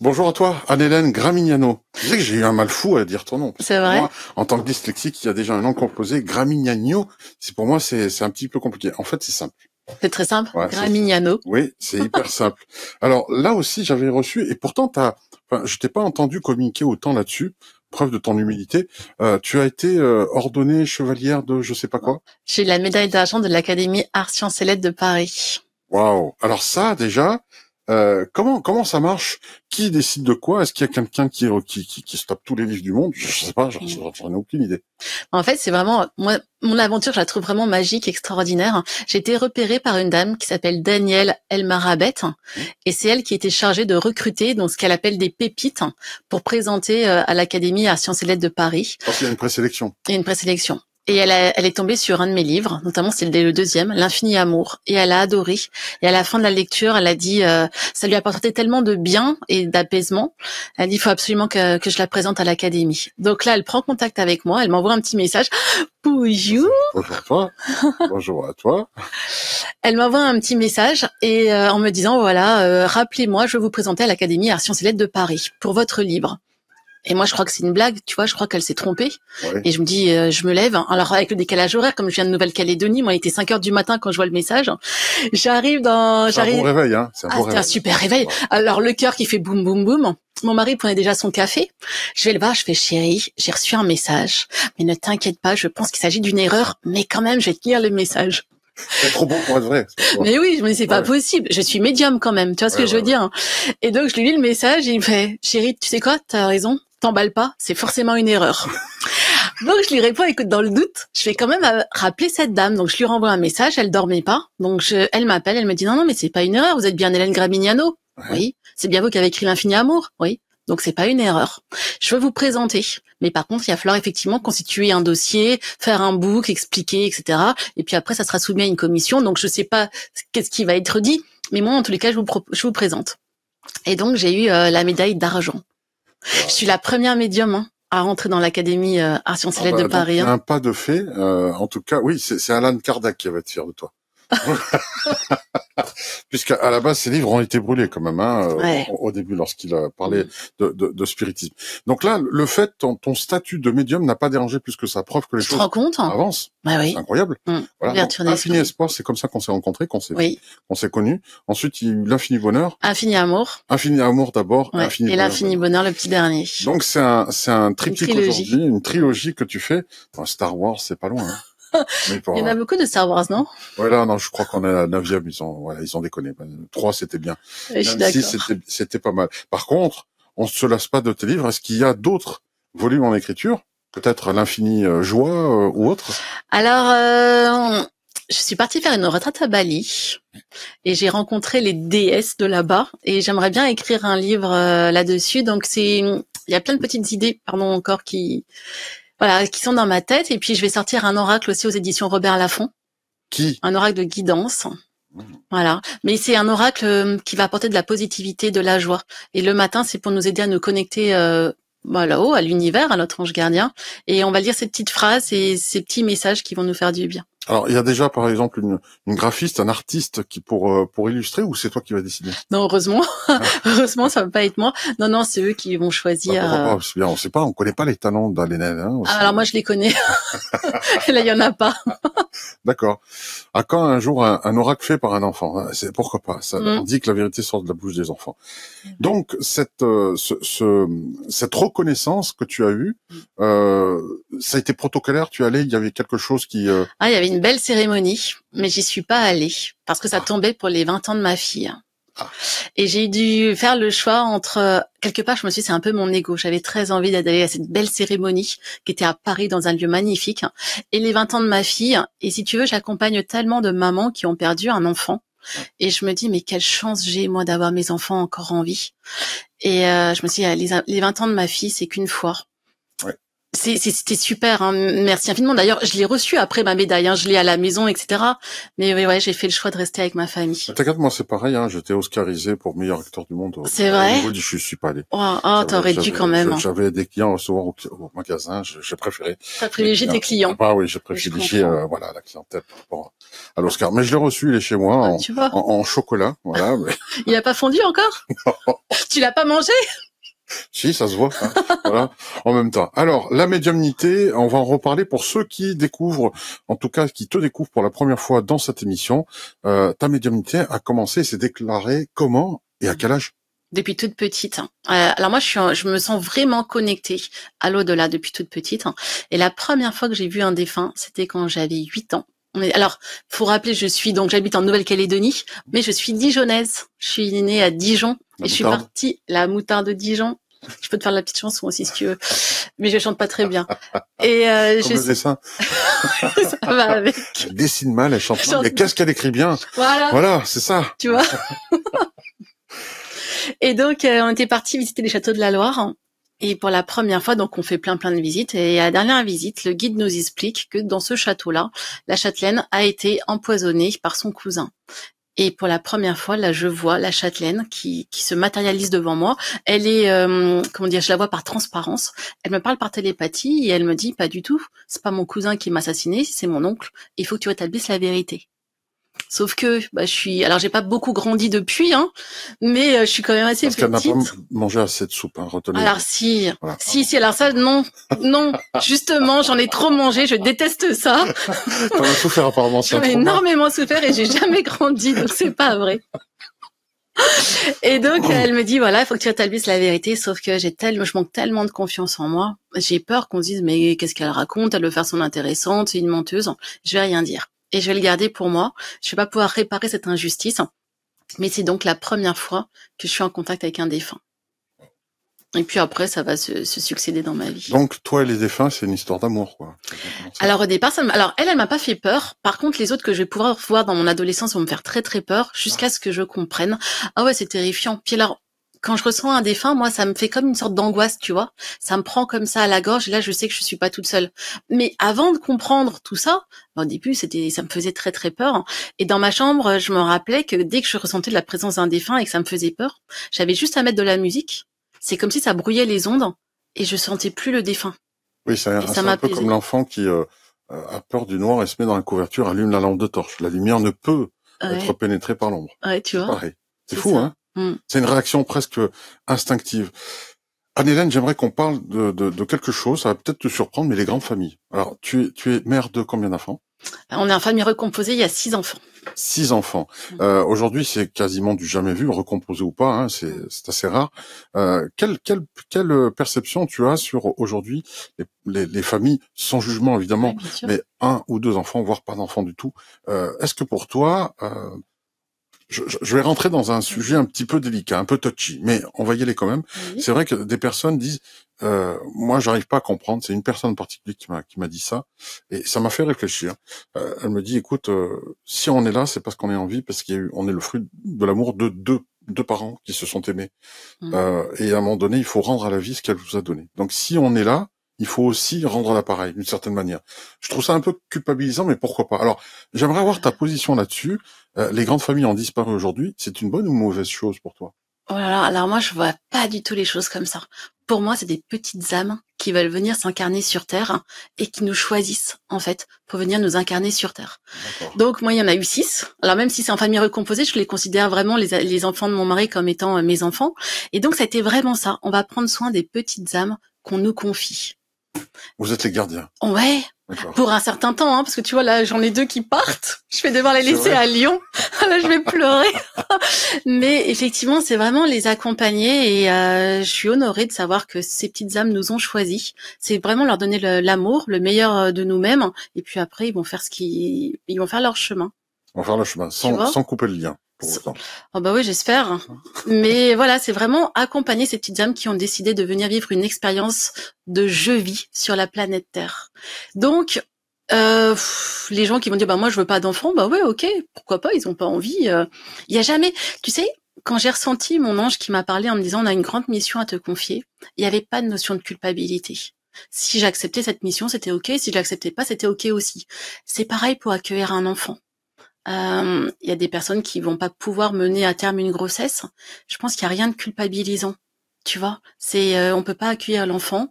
Bonjour à toi, Anne-Hélène Gramignano. Tu sais que j'ai eu un mal fou à dire ton nom. C'est vrai. en tant que dyslexique, il y a déjà un nom composé, Gramignano. C'est pour moi, c'est un petit peu compliqué. En fait, c'est simple. C'est très simple. Gramignano. Oui, c'est hyper simple. Alors là aussi, j'avais reçu, et pourtant, t'as, enfin, je t'ai pas entendu communiquer autant là-dessus. Preuve de ton humilité. Euh, tu as été euh, ordonnée chevalière de je sais pas quoi. J'ai la médaille d'argent de l'Académie Arts Sciences et Lettres de Paris. Waouh. Alors ça, déjà, euh, comment comment ça marche Qui décide de quoi Est-ce qu'il y a quelqu'un qui, qui, qui qui se tape tous les livres du monde Je sais pas, mm. j'en ai aucune idée. En fait, c'est vraiment moi mon aventure, je la trouve vraiment magique, extraordinaire. J'ai été repérée par une dame qui s'appelle Danielle Elmarabet, mm. et c'est elle qui était chargée de recruter donc ce qu'elle appelle des pépites pour présenter euh, à l'Académie à Sciences et Lettres de Paris. Parce qu'il y a une présélection. Il y a une présélection. Et elle, elle, est tombée sur un de mes livres, notamment c'est le deuxième, L'infini amour. Et elle a adoré. Et à la fin de la lecture, elle a dit, euh, ça lui a apporté tellement de bien et d'apaisement. Elle a dit, il faut absolument que, que, je la présente à l'académie. Donc là, elle prend contact avec moi, elle m'envoie un petit message. Bonjour. Bonjour à toi. Bonjour à toi. Elle m'envoie un petit message et euh, en me disant, voilà, euh, rappelez-moi, je vais vous présenter à l'académie Arts Sciences et Lettres de Paris pour votre livre. Et moi, je crois que c'est une blague, tu vois, je crois qu'elle s'est trompée. Et je me dis, euh, je me lève. Hein. Alors, avec le décalage horaire, comme je viens de Nouvelle-Calédonie, moi, il était 5 heures du matin quand je vois le message. J'arrive dans... C'est un bon réveil, hein C'est un, ah, un, super réveil. Alors, le cœur qui fait boum, boum, boum. Mon mari prenait déjà son café. Je vais le voir, je fais chérie, j'ai reçu un message. Mais ne t'inquiète pas, je pense qu'il s'agit d'une erreur, mais quand même, je vais te lire le message. C'est trop bon pour être vrai. Mais oui, mais c'est pas possible. Je suis médium quand même. Tu vois ce que je veux dire hein. Et donc je lui lis le message et il me fait "Chérie, tu sais quoi T'as raison t'emballe pas, c'est forcément une erreur. Donc je lui réponds, écoute, dans le doute, je vais quand même euh, rappeler cette dame. Donc je lui renvoie un message, elle dormait pas. Donc je, elle m'appelle, elle me dit, non, non, mais c'est pas une erreur, vous êtes bien Hélène Gramignano. Oui. C'est bien vous qui avez écrit l'infini amour. Oui. Donc c'est pas une erreur. Je veux vous présenter. Mais par contre, il va falloir effectivement constituer un dossier, faire un book, expliquer, etc. Et puis après, ça sera soumis à une commission. Donc je sais pas qu'est-ce qui va être dit. Mais moi, en tous les cas, je vous, je vous présente. Et donc, j'ai eu euh, la médaille d'argent. Je suis la première médium hein, à rentrer dans l'académie euh, et Sciences ah de bah, Paris. Hein. Un pas de fait. Euh, en tout cas, oui, c'est Alan Kardec qui va être fier de toi. à la base, ses livres ont été brûlés quand même hein, au, début lorsqu'il a parlé mm. de, spiritisme. Donc là, le fait, ton, statut de médium n'a pas dérangé plus que ça. Preuve que les je choses compte, hein avancent. Bah oui. incroyable. Mm. infini espoir, c'est comme ça qu'on s'est rencontrés, qu'on s'est s'est connus. Ensuite, il y a eu l'infini bonheur. Infini amour. Infini amour d'abord. Ouais. et l'infini bonheur, le petit dernier. Donc c'est un, c'est triptyque aujourd'hui, une trilogie que tu fais. Star Wars, c'est pas loin. Hein il y en a beaucoup de Star Wars, non Voilà, non, je crois qu'on a 9 ils ont, voilà, ils ont déconné. Trois, c'était bien. c'était pas mal. Par contre, on se lasse pas de tes livres. Est-ce qu'il y a d'autres volumes en écriture Peut-être l'Infini euh, joie euh, ou autre Alors, euh, je suis partie faire une retraite à Bali et j'ai rencontré les déesses de là-bas et j'aimerais bien écrire un livre euh, là-dessus. Donc, c'est il y a plein de petites idées, pardon encore, qui voilà, qui sont dans ma tête. Et puis je vais sortir un oracle aussi aux éditions Robert Laffont. Qui Un oracle de guidance. Mmh. Voilà, mais c'est un oracle euh, qui va apporter de la positivité, de la joie. Et le matin, c'est pour nous aider à nous connecter euh, bah, là-haut, à l'univers, à notre ange gardien. Et on va lire ces petites phrases et ces petits messages qui vont nous faire du bien. Alors, il y a déjà, par exemple, une, une graphiste, un artiste qui pour euh, pour illustrer, ou c'est toi qui vas décider Non, heureusement, ah. heureusement, ça va pas être moi. Non, non, c'est eux qui vont choisir. Bah, euh. on sait pas, on connaît pas les talents d'Alénel. Hein, ah, alors moi, je les connais. Là, il y en a pas. D'accord. À quand un jour un, oracle fait par un enfant ah, C'est pourquoi pas ça, indique mm. On dit que la vérité sort de la bouche des enfants. Mm. Donc cette euh, ce, ce, cette reconnaissance que tu as eue, mm. ça a été protocolaire. Tu allais, il y avait quelque chose qui. Ah, il y belle cérémonie, mais j'y suis pas allée parce que ça ah. tombait pour les 20 ans de ma fille. Ah. Et j'ai dû faire le choix entre quelque part, je me suis c'est un peu mon ego. J'avais très envie d'aller à cette belle cérémonie qui était à Paris dans un lieu magnifique et les 20 ans de ma fille. Et si tu veux, j'accompagne tellement de mamans qui ont perdu un enfant. Et je me dis, mais quelle chance j'ai, moi, d'avoir mes enfants encore en vie. Et euh, je me suis dit, ah, les 20 ans de ma fille, c'est qu'une fois. C'était super, hein. merci infiniment. D'ailleurs, je l'ai reçu après ma médaille, hein. je l'ai à la maison, etc. Mais oui, j'ai fait le choix de rester avec ma famille. T'inquiète, moi c'est pareil, hein. j'étais Oscarisé pour meilleur acteur du monde. C'est vrai. Je je suis pas allé. Oh, oh t'aurais dû quand même. Hein. J'avais des clients souvent au, au magasin, j'ai préféré. T'as privilégié tes clients. Ah oui, j'ai privilégié euh, voilà la clientèle par rapport à l'Oscar. Mais je l'ai reçu, il est chez moi ah, en, En, chocolat, voilà. il n'a pas fondu encore. tu l'as pas mangé si, ça se voit. Hein. voilà. En même temps. Alors, la médiumnité, on va en reparler pour ceux qui découvrent, en tout cas qui te découvrent pour la première fois dans cette émission. Euh, ta médiumnité a commencé, s'est déclarée comment et à quel âge depuis toute petite. Euh, alors moi, je, suis, je me sens vraiment connectée à l'au-delà depuis toute petite. Et la première fois que j'ai vu un défunt, c'était quand j'avais 8 ans alors, faut rappeler, je suis donc j'habite en Nouvelle-Calédonie, mais je suis dijonnaise. Je suis née à Dijon et je suis partie la moutarde de Dijon. Je peux te faire la petite chanson aussi si tu veux, mais je chante pas très bien. Et euh, je le dessin. ça va avec. Elle dessine mal, elle chante mal. Mais qu'est-ce qu'elle écrit bien Voilà. c'est ça. Tu vois. et donc, euh, on était parti visiter les châteaux de la Loire. Et pour la première fois, donc, on fait plein plein de visites. Et à la dernière visite, le guide nous explique que dans ce château-là, la châtelaine a été empoisonnée par son cousin. Et pour la première fois, là, je vois la châtelaine qui, qui se matérialise devant moi. Elle est, euh, comment dire, je la vois par transparence. Elle me parle par télépathie et elle me dit, pas du tout, c'est pas mon cousin qui m'a assassiné, c'est mon oncle. Il faut que tu rétablisses la vérité. Sauf que bah, je suis, alors j'ai pas beaucoup grandi depuis, hein, mais euh, je suis quand même assez petite. Parce qu'elle pas mangé assez de soupe, hein, retenez. Alors si, si, alors ça, non, non, justement, j'en ai trop mangé, je déteste ça. T'en as souffert apparemment. J'en ai énormément souffert et j'ai jamais grandi, donc c'est pas vrai. Et donc elle me dit voilà, il faut que tu rétablisses la vérité. Sauf que j'ai tellement, je manque tellement de confiance en moi. J'ai peur qu'on dise mais qu'est-ce qu'elle raconte Elle veut faire son intéressante, c'est une menteuse. Je vais rien dire et je vais le garder pour moi. Je vais pas pouvoir réparer cette injustice, mais c'est donc la première fois que je suis en contact avec un défunt. Et puis après, ça va se, succéder dans ma vie. Donc toi et les défunts, c'est une histoire d'amour, quoi. Alors au départ, ça alors elle, elle m'a pas fait peur. Par contre, les autres que je vais pouvoir voir dans mon adolescence vont me faire très très peur, jusqu'à ah. ce que je comprenne. Ah ouais, c'est terrifiant. Puis quand je ressens un défunt, moi, ça me fait comme une sorte d'angoisse, tu vois. Ça me prend comme ça à la gorge. Et là, je sais que je suis pas toute seule. Mais avant de comprendre tout ça, bah, au début, c'était, ça me faisait très très peur. Et dans ma chambre, je me rappelais que dès que je ressentais la présence d'un défunt et que ça me faisait peur, j'avais juste à mettre de la musique. C'est comme si ça brouillait les ondes et je sentais plus le défunt. Oui, ça c'est un, peu comme l'enfant qui euh, euh, a peur du noir et se met dans la couverture, allume la lampe de torche. La lumière ne peut être pénétrée par l'ombre. Ouais, tu vois. C'est fou, hein Hmm. C'est une réaction presque instinctive. Anne-Hélène, j'aimerais qu'on parle de, quelque chose, ça va peut-être te surprendre, mais les grandes familles. Alors, tu, es mère de combien d'enfants euh, On est en famille recomposée, il y a six enfants. Six enfants. Hmm. Euh, aujourd'hui, c'est quasiment du jamais vu, recomposé ou pas, hein, hmm. c'est assez rare. Euh, quelle, quelle, perception tu as sur aujourd'hui les, familles, sans jugement évidemment, mais un ou deux enfants, voire pas d'enfants du tout. Euh, Est-ce que pour toi, je, vais rentrer dans un sujet un petit peu délicat, un peu touchy, mais on va y aller quand même. C'est vrai que des personnes disent, euh, moi, j'arrive pas à comprendre. C'est une personne en particulier qui m'a qui m'a dit ça, et ça m'a fait réfléchir. Euh, elle me dit, écoute, euh, si on est là, c'est parce qu'on est en vie, parce qu'on est le fruit de l'amour de deux deux parents qui se sont aimés. Mmh. Euh, et à un moment donné, il faut rendre à la vie ce qu'elle vous a donné. Donc, si on est là, il faut aussi rendre l'appareil d'une certaine manière. Je trouve ça un peu culpabilisant, mais pourquoi pas Alors, j'aimerais avoir ta position là-dessus. Euh, les grandes familles ont disparu aujourd'hui. C'est une bonne ou mauvaise chose pour toi Oh là là, alors moi je vois pas du tout les choses comme ça. Pour moi, c'est des petites âmes qui veulent venir s'incarner sur Terre et qui nous choisissent en fait pour venir nous incarner sur Terre. Donc moi, il y en a eu six. Alors même si c'est en famille recomposée, je les considère vraiment les, enfants de mon mari comme étant euh, mes enfants. Et donc c'était vraiment ça. On va prendre soin des petites âmes qu'on nous confie. Vous êtes les gardiens. Ouais. Pour un certain temps, hein, parce que tu vois, là, j'en ai deux qui partent. Je vais devoir les laisser à Lyon. là, je vais pleurer. Mais effectivement, c'est vraiment les accompagner et euh, je suis honorée de savoir que ces petites âmes nous ont choisis. C'est vraiment leur donner l'amour, le, meilleur euh, de nous-mêmes. Et puis après, ils vont faire ce qui, ils vont faire leur chemin. Ils vont faire leur chemin, sans couper le lien. Oh bah oui, j'espère. Mais voilà, c'est vraiment accompagner ces petites âmes qui ont décidé de venir vivre une expérience de je vis » sur la planète Terre. Donc, euh, les gens qui vont dire bah moi je veux pas d'enfants, bah oui, ok, pourquoi pas, ils ont pas envie. Euh. Il y a jamais, tu sais, quand j'ai ressenti mon ange qui m'a parlé en me disant on a une grande mission à te confier, il n'y avait pas de notion de culpabilité. Si j'acceptais cette mission, c'était ok. Si je l'acceptais pas, c'était ok aussi. C'est pareil pour accueillir un enfant. Euh, il y a des personnes qui vont pas pouvoir mener à terme une grossesse. Je pense qu'il y a rien de culpabilisant. Tu vois, c'est euh, on peut pas accueillir l'enfant.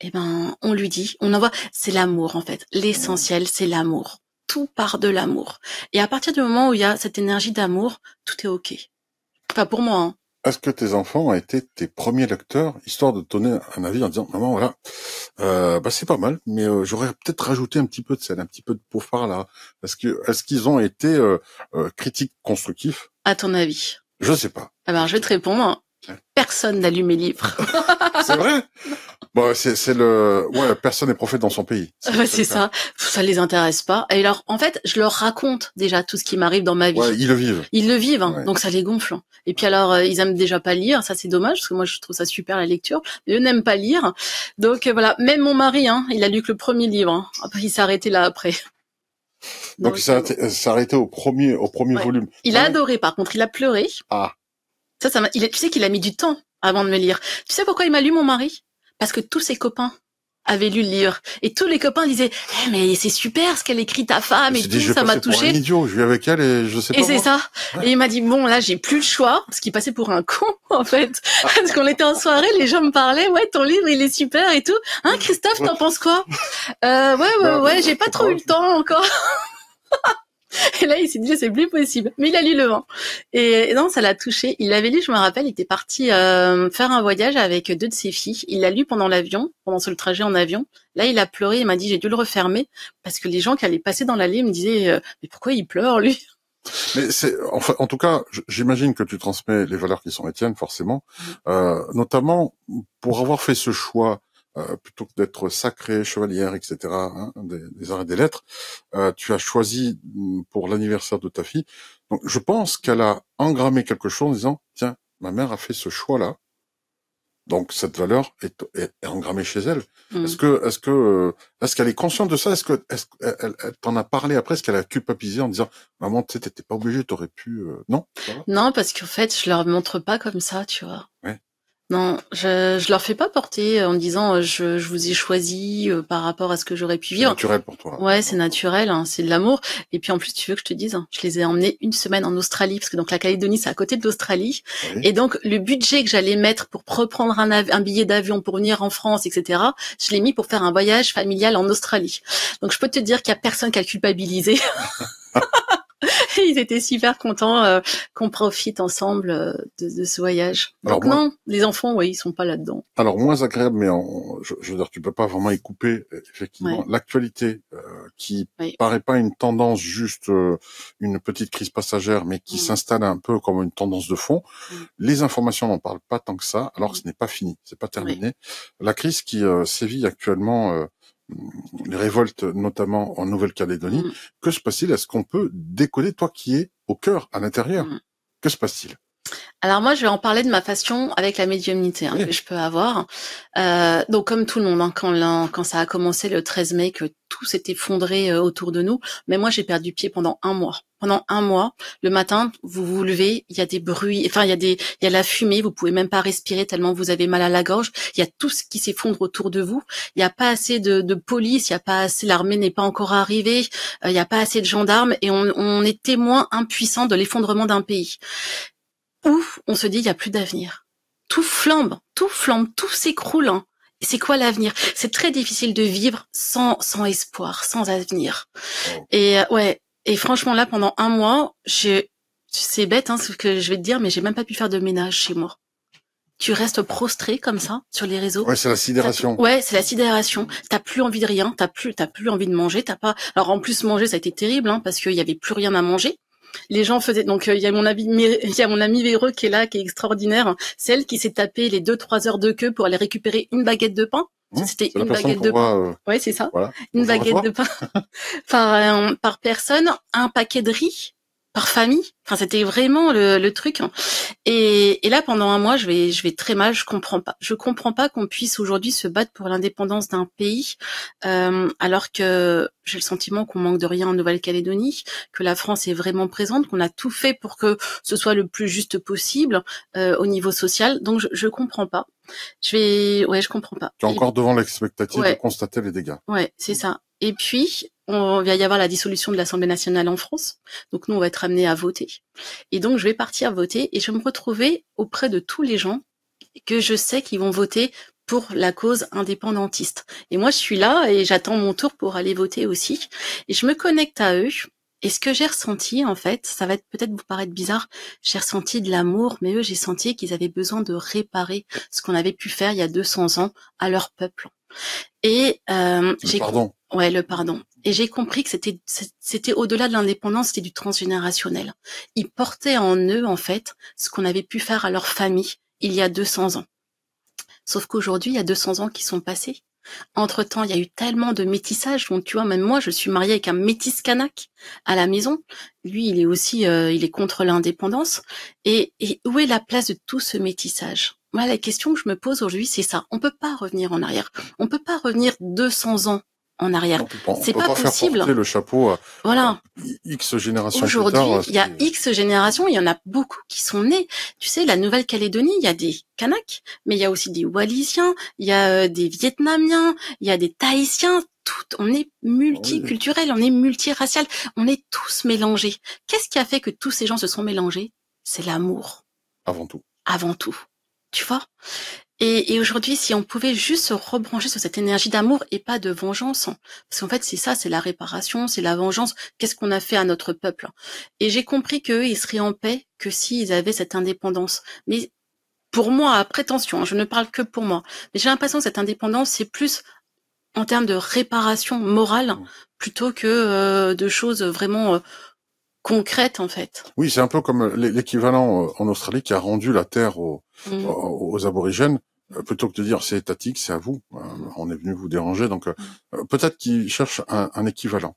Eh ben, on lui dit, on envoie. C'est l'amour en fait. L'essentiel, c'est l'amour. Tout part de l'amour. Et à partir du moment où il y a cette énergie d'amour, tout est ok. enfin, pour moi. Hein est-ce que tes enfants ont été tes premiers lecteurs, histoire de donner un avis en disant maman voilà, euh, bah c'est pas mal, mais euh, j'aurais peut-être rajouté un petit peu de scène, un petit peu de pourfard là, parce que est-ce qu'ils ont été euh, critiques constructifs À ton avis Je sais pas. Alors ah ben, je vais te répondre. Hein. Personne n'a lu mes livres. c'est vrai Bon, bah, c'est le. Ouais, personne n'est prophète dans son pays. C'est ça. ça. les intéresse pas. Et alors, en fait, je leur raconte déjà tout ce qui m'arrive dans ma vie. Ouais, ils le vivent. Ils le vivent, hein. donc ça les gonfle. Hein. Et puis alors, euh, ils aiment déjà pas lire. Ça, c'est dommage parce que moi, je trouve ça super la lecture. Mais eux n'aiment pas lire. Donc euh, voilà. Même mon mari, hein, il a lu que le premier livre. Hein. Après, il s'est arrêté là après. Donc, il euh, s'est arrêté au premier, au premier volume. Il a adoré. Par contre, il a pleuré. Ah. Ça, ça. Il, tu sais qu'il a mis du temps avant de me lire. Tu sais pourquoi il m'a lu mon mari parce que tous ses copains avaient lu le livre et tous les copains disaient eh, mais c'est super ce qu'elle écrit ta femme et, tout ça m'a touché un idiot je suis avec elle et je sais et c'est ça et il m'a dit bon là j'ai plus le choix parce qu'il passait pour un con en fait parce qu'on était en soirée les gens me parlaient ouais ton livre il est super et tout hein Christophe t'en penses quoi euh, ouais, ouais, bah, ouais j'ai pas trop eu le temps encore Et là, il s'est dit, c'est plus possible. Mais il a lu le vent. Et, non, ça l'a touché. Il l'avait lu, je me rappelle, il était parti euh, faire un voyage avec deux de ses filles. Il l'a lu pendant l'avion, pendant ce trajet en avion. Là, il a pleuré. Il m'a dit, j'ai dû le refermer parce que les gens qui allaient passer dans l'allée me disaient, euh, mais pourquoi il pleure, lui? Mais c'est, en tout cas, j'imagine que tu transmets les valeurs qui sont les tiennes, forcément, mmh. euh, notamment pour avoir fait ce choix euh, plutôt que d'être sacrée, chevalière, etc., hein, des, des, arts et des lettres, euh, tu as choisi mm, pour l'anniversaire de ta fille. Donc, je pense qu'elle a engrammé quelque chose en disant, tiens, ma mère a fait ce choix-là. Donc, cette valeur est, est, engrammée chez elle. Mm. Est-ce que, est-ce que, euh, est-ce qu'elle est consciente de ça? Est-ce que, est-ce qu'elle t'en a parlé après? Est-ce qu'elle a culpabilisé en disant, maman, tu n'étais t'étais pas obligée, t'aurais pu, non? Non, parce qu'en fait, je leur montre pas comme ça, tu vois. Ouais. Non, je, je leur fais pas porter euh, en disant euh, je, vous ai choisi euh, par rapport à ce que j'aurais pu vivre. Naturel pour toi. Ouais, c'est naturel, hein, c'est de l'amour. Et puis en plus, tu veux que je te dise, hein, je les ai emmenés une semaine en Australie parce que donc la Calédonie c'est à côté de l'Australie. Et donc le budget que j'allais mettre pour reprendre un, un billet d'avion pour venir en France, etc. Je l'ai mis pour faire un voyage familial en Australie. Donc je peux te dire qu'il y a personne qui a culpabilisé. ils étaient super contents euh, qu'on profite ensemble euh, de, ce voyage. non, les enfants, oui, ils sont pas là-dedans. Alors moins agréable, mais je, veux dire, tu peux pas vraiment y couper euh, effectivement l'actualité qui paraît pas une tendance juste une petite crise passagère, mais qui mm. s'installe un peu comme une tendance de fond. Mm. Les informations n'en parlent pas tant que ça, alors que mm. ce n'est pas fini, c'est pas terminé. La crise qui sévit actuellement les révoltes, notamment en Nouvelle-Calédonie. Mm. Que se passe-t-il Est-ce qu'on peut décoller, toi qui es au cœur, à l'intérieur mm. Que se passe-t-il alors moi, je vais en parler de ma façon avec la médiumnité hein, que eh. je peux avoir. Euh, donc comme tout le monde, hein, quand, quand ça a commencé le 13 mai, que tout s'est effondré euh, autour de nous, mais moi j'ai perdu pied pendant un mois pendant un mois. Le matin, vous vous levez, il y a des bruits, enfin il y a des, il y a la fumée, vous pouvez même pas respirer tellement vous avez mal à la gorge. Il y a tout ce qui s'effondre autour de vous. Il n'y a pas assez de, de police, il y a pas assez, l'armée n'est pas encore arrivée, euh, il n'y a pas assez de gendarmes et on, on est témoin impuissant de l'effondrement d'un pays. Où on se dit il y a plus d'avenir. Tout flambe, tout flambe, tout s'écroule. Hein. c'est quoi l'avenir C'est très difficile de vivre sans sans espoir, sans avenir. Oh. Et euh, ouais, et franchement, là, pendant un mois, j'ai, c'est bête, hein, ce que je vais te dire, mais j'ai même pas pu faire de ménage chez moi. Tu restes prostré comme ça sur les réseaux. Ouais, c'est la sidération. Ouais, c'est la sidération. T'as plus envie de rien. T'as plus, t'as plus envie de manger. T'as pas. Alors en plus manger, ça a été terrible, hein, parce qu'il y avait plus rien à manger les gens faisaient donc euh, il y a mon ami il y a mon ami Véreux qui est là qui est extraordinaire celle qui s'est tapée les deux trois heures de queue pour aller récupérer une baguette de pain Mmh, c'était une baguette de pain. Euh, ouais, c'est ça. Une baguette de pain par, euh, par personne, un paquet de riz par famille. Enfin, c'était vraiment le, truc. Hein. Et, là, pendant un mois, je vais, je vais très mal. Je comprends pas. Je comprends pas qu'on puisse aujourd'hui se battre pour l'indépendance d'un pays, euh, alors que j'ai le sentiment qu'on manque de rien en Nouvelle-Calédonie, que la France est vraiment présente, qu'on a tout fait pour que ce soit le plus juste possible euh, au niveau social. Donc, je, je comprends pas. Je vais, ouais, je comprends pas. Tu es encore devant l'expectative de constater les dégâts. Ouais, c'est ça. Et puis, on va y avoir la dissolution de l'Assemblée nationale en France. Donc nous, on va être amenés à voter. Et donc, je vais partir voter et je vais me retrouver auprès de tous les gens que je sais qu'ils vont voter pour la cause indépendantiste. Et moi, je suis là et j'attends mon tour pour aller voter aussi. Et je me connecte à eux. Et ce que j'ai ressenti, en fait, ça va peut-être vous paraître bizarre, j'ai ressenti de l'amour, mais eux, j'ai senti qu'ils avaient besoin de réparer ce qu'on avait pu faire il y a 200 ans à leur peuple. Et euh, j'ai... Pardon, Ouais, le pardon. Et j'ai compris que c'était c'était au-delà de l'indépendance, c'était du transgénérationnel. Ils portaient en eux en fait ce qu'on avait pu faire à leur famille il y a 200 ans. Sauf qu'aujourd'hui, il y a 200 ans qui sont passés. Entre-temps, il y a eu tellement de métissage. Donc, tu vois, même moi, je suis mariée avec un métis kanak à la maison. Lui, il est aussi, euh, il est contre l'indépendance. Et, et où est la place de tout ce métissage Moi, la question que je me pose aujourd'hui, c'est ça. On peut pas revenir en arrière. On peut pas revenir 200 ans en arrière. C'est pas pas possible. le chapeau à voilà. X générations. Aujourd'hui, il y a X générations, il y en a beaucoup qui sont nés. Tu sais, la Nouvelle-Calédonie, il y a des Kanaks, mais il y a aussi des Wallisiens, il y a euh, des Vietnamiens, il y a des Tahitiens. Tout, on est multiculturel, on est multiracial, on est tous mélangés. Qu'est-ce qui a fait que tous ces gens se sont mélangés C'est l'amour. Avant tout. Avant tout. Tu vois et, aujourd'hui, si on pouvait juste se rebrancher sur cette énergie d'amour et pas de vengeance, hein, parce qu'en fait c'est ça, c'est la réparation, c'est la vengeance. Qu'est-ce qu'on a fait à notre peuple hein. Et j'ai compris qu'eux, ils seraient en paix que s'ils avaient cette indépendance. Mais pour moi, à prétention, hein, je ne parle que pour moi, mais j'ai l'impression que cette indépendance, c'est plus en termes de réparation morale plutôt que euh, de choses vraiment euh, concrète en fait. Oui, c'est un peu comme l'équivalent euh, en Australie qui a rendu la terre aux, mm. aborigènes. Euh, plutôt que de dire c'est étatique, c'est à vous, euh, on est venu vous déranger, donc mm. peut-être qu'ils cherchent un, équivalent.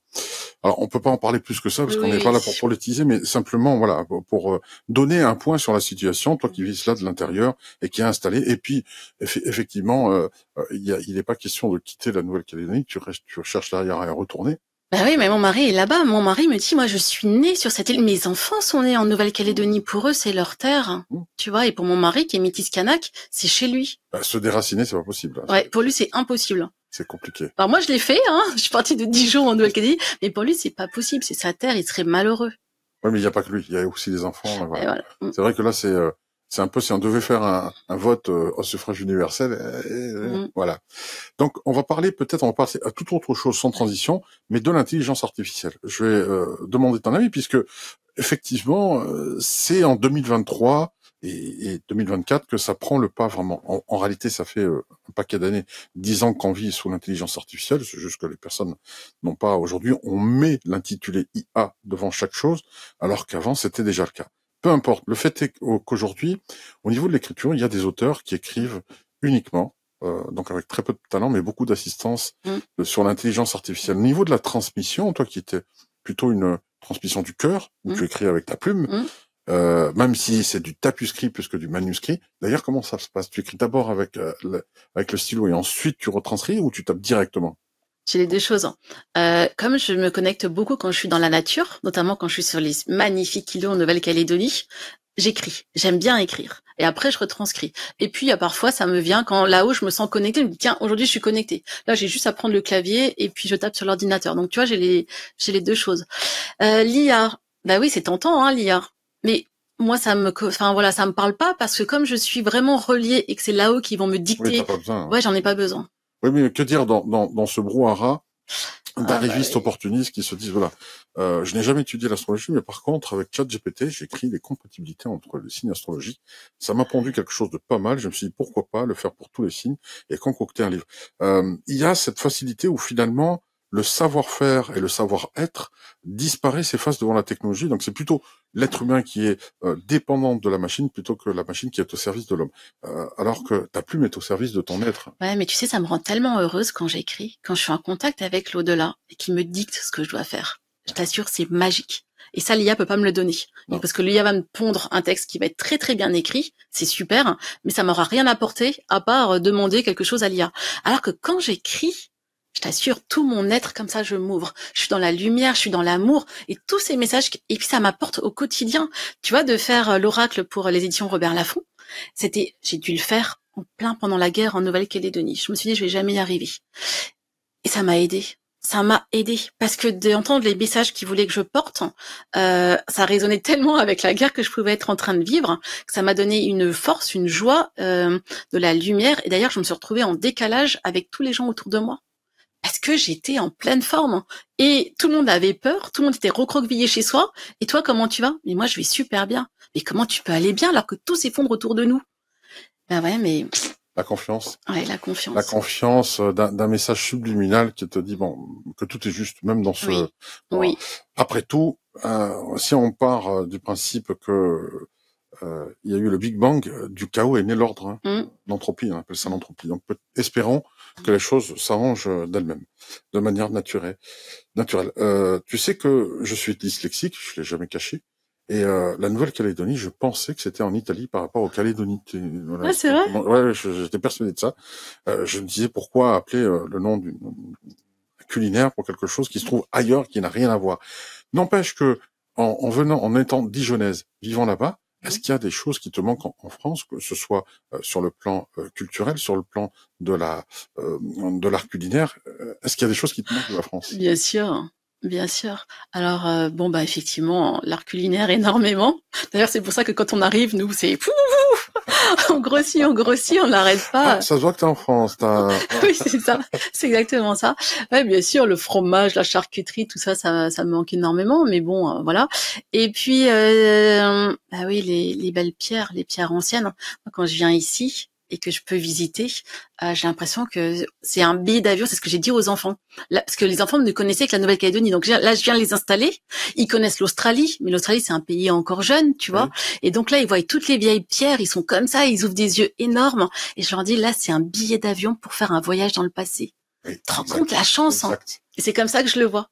Alors on peut pas en parler plus que ça parce qu'on n'est pas là pour politiser, mais simplement voilà pour donner un point sur la situation, toi qui vis là de l'intérieur et qui est installé. Et puis effectivement, il n'est pas question de quitter la Nouvelle-Calédonie, tu, restes, tu cherches derrière à y retourner. Bah oui, mais mon mari est là-bas. Mon mari me dit, moi, je suis née sur cette île. Mes enfants sont nés en Nouvelle-Calédonie. Pour eux, c'est leur terre. Tu vois, et pour mon mari, qui est métis kanak, c'est chez lui. Bah, se déraciner, c'est pas possible. Hein. Ouais, pour lui, c'est impossible. C'est compliqué. Alors moi, je l'ai fait. Hein. Je suis partie de Dijon en Nouvelle-Calédonie, mais pour lui, c'est pas possible. C'est sa terre. Il serait malheureux. Oui, mais il n'y a pas que lui. Il y a aussi les enfants. Mm. C'est vrai que là, c'est euh, c'est un peu si on devait faire un, vote euh, au suffrage universel. Euh, euh, mm. Voilà. Donc, on va parler peut-être, on va passer à toute autre chose sans transition, mais de l'intelligence artificielle. Je vais demander ton avis, puisque effectivement, c'est en 2023 et, 2024 que ça prend le pas vraiment. En, en réalité, ça fait un paquet d'années, dix ans qu'on vit sous l'intelligence artificielle. C'est juste que les personnes n'ont pas aujourd'hui. On met l'intitulé IA devant chaque chose, alors qu'avant, c'était déjà le cas. Peu importe. Le fait est qu'aujourd'hui, au niveau de l'écriture, il y a des auteurs qui écrivent uniquement, euh, donc avec très peu de talent, mais beaucoup d'assistance mm. sur l'intelligence artificielle. Au niveau de la transmission, toi qui étais plutôt une transmission du cœur, où mm. tu écris avec ta plume, mm. euh, même si c'est du tapuscrit plus que du manuscrit. D'ailleurs, comment ça se passe Tu écris d'abord avec, euh, avec le stylo et ensuite tu retranscris ou tu tapes directement j'ai les deux choses. Hein. Euh, comme je me connecte beaucoup quand je suis dans la nature, notamment quand je suis sur les magnifiques kilos en Nouvelle-Calédonie, j'écris. J'aime bien écrire. Et après, je retranscris. Et puis, parfois, ça me vient quand là-haut, je me sens connectée. Je me tiens, aujourd'hui, je suis connectée. Là, j'ai juste à prendre le clavier et puis je tape sur l'ordinateur. Donc, tu vois, j'ai les, j'ai les deux choses. Euh, L'IA. Bah oui, c'est tentant, hein, l'IA. Mais moi ça me enfin voilà ça me parle pas parce que comme je suis vraiment reliée et que c'est là-haut qu'ils vont me dicter hein. ouais j'en ai pas besoin oui, mais que dire dans, dans, dans ce brouhaha ah, d'arrivistes bah, opportunistes qui se disent voilà, euh, je n'ai jamais étudié l'astrologie, mais par contre avec ChatGPT, j'ai écrit les compatibilités entre les signes astrologiques. Ça m'a pondu quelque chose de pas mal. Je me suis dit pourquoi pas le faire pour tous les signes et concocter un livre. Euh, il y a cette facilité où finalement le savoir-faire et le savoir-être disparaissent, s'effacent devant la technologie. Donc c'est plutôt l'être humain qui est euh, dépendant de la machine plutôt que la machine qui est au service de l'homme. Euh, alors que ta plume est au service de ton être. Ouais, mais tu sais, ça me rend tellement heureuse quand j'écris, quand je suis en contact avec l'au-delà et qui me dicte ce que je dois faire. Je t'assure, c'est magique. Et ça, l'IA peut pas me le donner. Parce que l'IA va me pondre un texte qui va être très très bien écrit, c'est super, mais ça m'aura rien apporté à part demander quelque chose à l'IA. Alors que quand j'écris, je t'assure, tout mon être comme ça, je m'ouvre. Je suis dans la lumière, je suis dans l'amour et tous ces messages. Et puis ça m'apporte au quotidien. Tu vois, de faire euh, l'oracle pour euh, les éditions Robert Laffont, c'était, j'ai dû le faire en plein pendant la guerre en Nouvelle-Calédonie. Je me suis dit, je vais jamais y arriver. Et ça m'a aidé. Ça m'a aidé parce que d'entendre les messages qu'ils voulaient que je porte, euh, ça résonnait tellement avec la guerre que je pouvais être en train de vivre, que ça m'a donné une force, une joie, de la lumière. Et d'ailleurs, je me suis retrouvée en décalage avec tous les gens autour de moi parce que j'étais en pleine forme hein. et tout le monde avait peur, tout le monde était recroquevillé chez soi. Et toi, comment tu vas Mais moi, je vais super bien. Mais comment tu peux aller bien alors que tout s'effondre autour de nous Ben ouais, mais la confiance. Ouais, la confiance. La confiance euh, d'un message subliminal qui te dit bon que tout est juste, même dans ce. Oui. Après tout, euh, si on part euh, du principe que euh, il y a eu le Big Bang, euh, du chaos est né l'ordre, hein. Mm. l'entropie, hein, on appelle ça l'entropie. Donc espérons mm. que les choses s'arrangent euh, d'elles-mêmes, de manière naturelle. naturelle. tu sais que je suis dyslexique, je l'ai jamais caché. Et la Nouvelle-Calédonie, je pensais que c'était en Italie par rapport aux Calédonies. Voilà, ah, c'est vrai. j'étais persuadé de ça. je me disais pourquoi appeler le nom du culinaire pour quelque chose qui se trouve ailleurs, qui n'a rien à voir. N'empêche que en, venant, en étant dijonnaise, vivant là-bas, est-ce qu'il y a des choses qui te manquent en, France, que ce soit euh, sur le plan euh, culturel, sur le plan de la euh, de l'art culinaire Est-ce qu'il y a des choses qui te manquent de la France Bien sûr. Bien sûr. Alors bon bah effectivement l'art culinaire énormément. D'ailleurs c'est pour ça que quand on arrive nous c'est on grossit, on grossit, on n'arrête pas. Ah, ça se voit que t'es en France. oui, c'est ça, c'est exactement ça. Oui, bien sûr, le fromage, la charcuterie, tout ça, ça, ça me manque énormément, mais bon, euh, voilà. Et puis, euh, bah oui, les, les, belles pierres, les pierres anciennes. Quand je viens ici, et que je peux visiter, euh, j'ai l'impression que c'est un billet d'avion, c'est ce que j'ai dit aux enfants. Là, parce que les enfants ne connaissaient que la Nouvelle-Calédonie. Donc là, je viens les installer. Ils connaissent l'Australie, mais l'Australie, c'est un pays encore jeune, tu vois. Et donc là, ils voient toutes les vieilles pierres, ils sont comme ça, ils ouvrent des yeux énormes. Et je leur dis, là, c'est un billet d'avion pour faire un voyage dans le passé. compte la chance. Hein. et c'est comme ça que je le vois.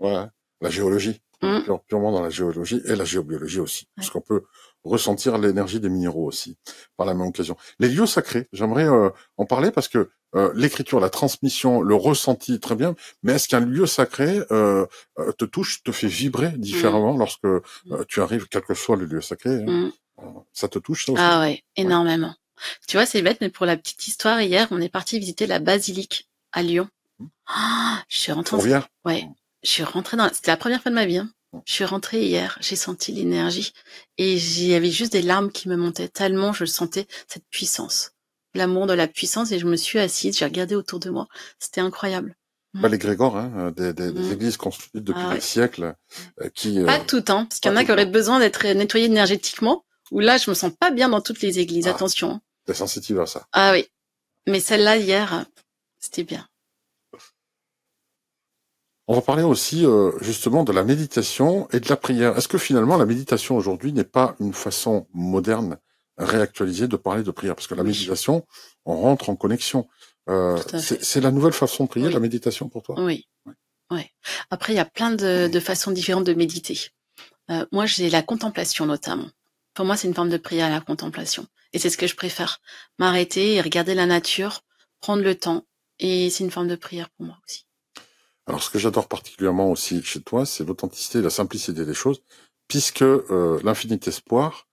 Ouais, la géologie. Mmh. Purement dans la géologie et la géobiologie aussi. Parce qu'on peut ressentir l'énergie des minéraux aussi, par la même occasion. Les lieux sacrés, j'aimerais euh, en parler parce que euh, l'écriture, la transmission, le ressenti, très bien, mais est-ce qu'un lieu sacré euh, te touche, te fait vibrer différemment mm. lorsque mm. tu arrives, quel que soit le lieu sacré hein, mm. Ça te touche, ça aussi Ah ouais, énormément. Tu vois, c'est bête, mais pour la petite histoire, hier, on est parti visiter la basilique à Lyon. Oh, je suis rentrée. Ouais. Je suis dans. C'était la première fois de ma vie. Hein. Je suis rentrée hier, j'ai senti l'énergie et j'y avais juste des larmes qui me montaient tellement je sentais cette puissance, l'amour de la puissance et je me suis assise, j'ai regardé autour de moi, c'était incroyable. Pas les Grégores, hein, euh, des, mm. églises construites depuis ah des siècles, euh, qui euh, pas tout tout hein, temps, parce qu'il y en a qui auraient besoin d'être nettoyées énergétiquement. Ou là, je me sens pas bien dans toutes les églises. Ah. attention. T'es hein. sensitive à ça. Ah oui, mais celle-là hier, c'était bien. On va parler aussi euh, justement de la méditation et de la prière. Est-ce que finalement la méditation aujourd'hui n'est pas une façon moderne, réactualisée de parler de prière Parce que la méditation, on rentre en connexion. Euh, c'est la nouvelle façon de prier, la méditation pour toi Oui. Ouais. Après, il y a plein de, façons différentes de méditer. Euh, moi, j'ai la contemplation notamment. Pour moi, c'est une forme de prière la contemplation. Et c'est ce que je préfère. M'arrêter et regarder la nature, prendre le temps. Et c'est une forme de prière pour moi aussi. Alors, ce que j'adore particulièrement aussi chez toi, c'est l'authenticité et la simplicité des choses, puisque euh, espoir,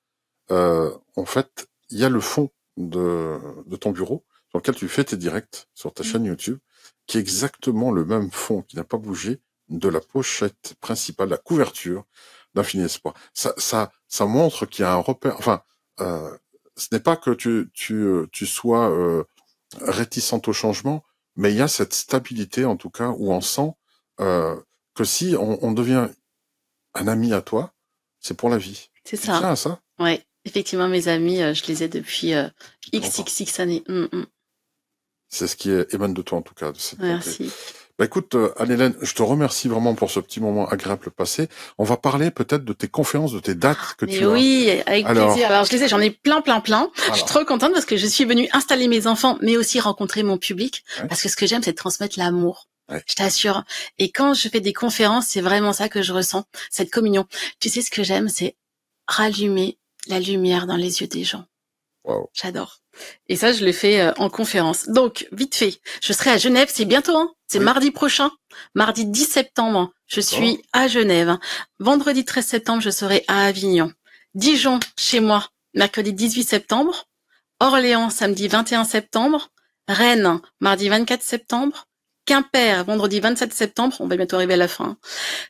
euh, en fait, il y a le fond de, ton bureau sur lequel tu fais tes directs sur ta mmh. chaîne YouTube, qui est exactement le même fond, qui n'a pas bougé de la pochette principale, la couverture d'Infini Espoir. Ça, ça, ça montre qu'il y a un repère. Enfin, euh, ce n'est pas que tu, tu, euh, tu sois réticente au changement, mais il y a cette stabilité en tout cas où on sent euh, que si on, devient un ami à toi, c'est pour la vie. C'est ça. C'est ça. Ouais, effectivement, mes amis, euh, je les ai depuis XXX euh, années. Mm, mm. C'est ce qui est émane de toi en tout cas. Merci. Bah, écoute, euh, Anne-Hélène, je te remercie vraiment pour ce petit moment agréable passé. On va parler peut-être de tes conférences, de tes dates que tu oui, as. Oui, avec Alors... plaisir. Alors je les ai, j'en ai plein, plein, plein. Je suis trop contente parce que je suis venue installer mes enfants, mais aussi rencontrer mon public, parce que ce que j'aime, c'est transmettre l'amour. Je t'assure. Et quand je fais des conférences, c'est vraiment ça que je ressens, cette communion. Tu sais, ce que j'aime, c'est rallumer la lumière dans les yeux des gens. J'adore. Et ça, je l'ai fais euh, en conférence. Donc, vite fait, je serai à Genève, c'est bientôt, hein c'est mardi prochain, mardi 10 septembre, je suis à Genève. Vendredi 13 septembre, je serai à Avignon. Dijon, chez moi, mercredi 18 septembre. Orléans, samedi 21 septembre. Rennes, mardi 24 septembre. Quimper, vendredi 27 septembre. On va bientôt arriver à la fin.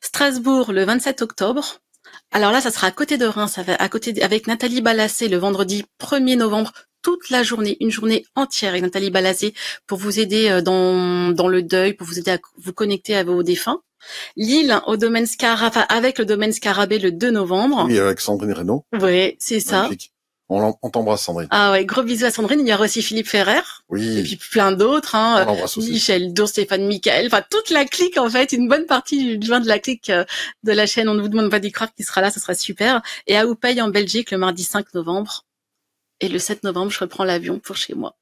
Strasbourg, le 27 octobre. Alors là, ça sera à côté de Reims, à côté avec Nathalie Ballassé, le vendredi 1er novembre toute la journée, une journée entière avec Nathalie Balazé pour vous aider euh, dans, dans le deuil, pour vous aider à vous connecter à vos défunts. Lille au domaine Scarabée, avec le domaine Scarabée le 2 novembre. Oui, avec Sandrine Renault. Oui, c'est ça. On, t'embrasse, Sandrine. Ah ouais, gros bisous à Sandrine. Il y a aussi Philippe Ferrer. Oui. Et puis plein d'autres. Hein. Michel Dour, Stéphane Michael. Enfin, toute la clique, en fait. Une bonne partie du joint de la clique euh, de la chaîne. On ne vous demande pas d'y croire qui sera là. Ce sera super. Et à Oupay, en Belgique, le mardi 5 novembre. Et le 7 novembre, je reprends l'avion pour chez moi.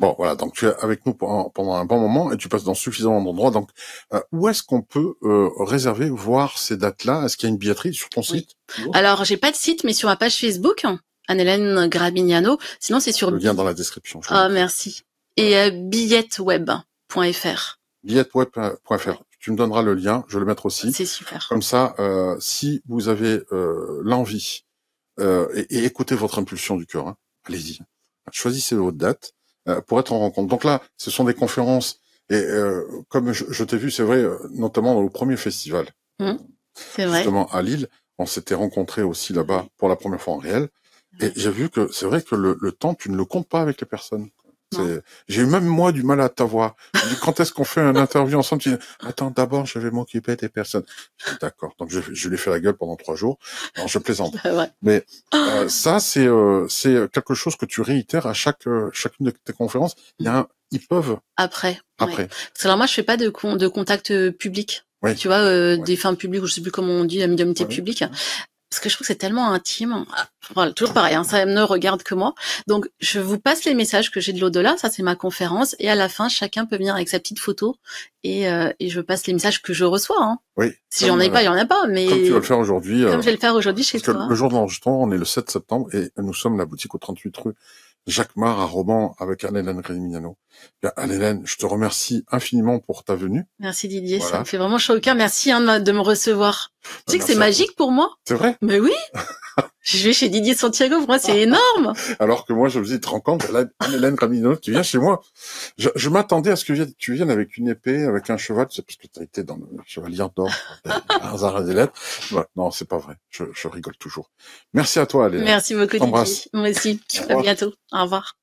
Bon, voilà, donc tu es avec nous pendant un bon moment et tu passes dans suffisamment d'endroits. Donc, euh, où est-ce qu'on peut euh, réserver, voir ces dates-là Est-ce qu'il y a une billetterie sur ton site Alors, j'ai pas de site, mais sur ma page Facebook, Anne-Hélène Grabignano. Sinon, c'est sur... Le lien dans la description. Ah, merci. Et euh, Billetteweb.fr. Billetweb.fr. Tu me donneras le lien, je vais le mettre aussi. C'est super. Comme ça, euh, si vous avez euh, l'envie et, et, écoutez votre impulsion du cœur, hein allez-y. Choisissez votre date euh, pour être en rencontre. Donc là, ce sont des conférences. Et euh, comme je, t'ai vu, c'est vrai, euh, notamment dans le premier festival, mmh. c'est vrai. justement à Lille, on s'était rencontrés aussi là-bas pour la première fois en réel. Et j'ai vu que c'est vrai que le, le, temps, tu ne le comptes pas avec les personnes. J'ai eu même moi du mal à t'avoir. Quand est-ce qu'on fait une interview ensemble tu dis, Attends, d'abord, je vais m'occuper des personnes. D'accord. Donc je, je lui ai fait la gueule pendant trois jours. je plaisante. Mais euh, ça, c'est euh, c'est quelque chose que tu réitères à chaque euh, chacune de tes conférences. Il y a un, ils peuvent. Après. Après. Parce moi, je fais pas de de contact public. Tu vois, des fins publiques, ou je sais plus comment on dit, la médiumnité publique parce que je trouve que c'est tellement intime. voilà toujours pareil, hein, ça ne regarde que moi. Donc, je vous passe les messages que j'ai de l'au-delà. Ça, c'est ma conférence. Et à la fin, chacun peut venir avec sa petite photo et, euh, je passe les messages que je reçois. Hein. Oui. Si j'en ai pas, il y en a pas. Mais comme tu vas le faire aujourd'hui. Comme euh, je vais le faire aujourd'hui chez toi. Le jour de l'enregistrement, on est le 7 septembre et nous sommes la boutique au 38 rue Jacques Mar à Roman avec Anne-Hélène Rémignano. Anne-Hélène, je te remercie infiniment pour ta venue. Merci Didier, ça me fait vraiment chaud au cœur. Merci hein, de me recevoir. Ah, tu sais que c'est magique pour moi C'est vrai Mais oui Je vais chez Didier Santiago, pour moi c'est énorme Alors que moi je me dis, 30 Hélène Ramino, tu viens chez moi. Je, m'attendais à ce que tu viennes avec une épée, avec un cheval, tu sais, parce que tu as été dans le Chevalier d'Or, hasard des lettres. non, c'est pas vrai, je, je, rigole toujours. Merci à toi Hélène. Merci beaucoup Didier, moi aussi. À bientôt, au revoir.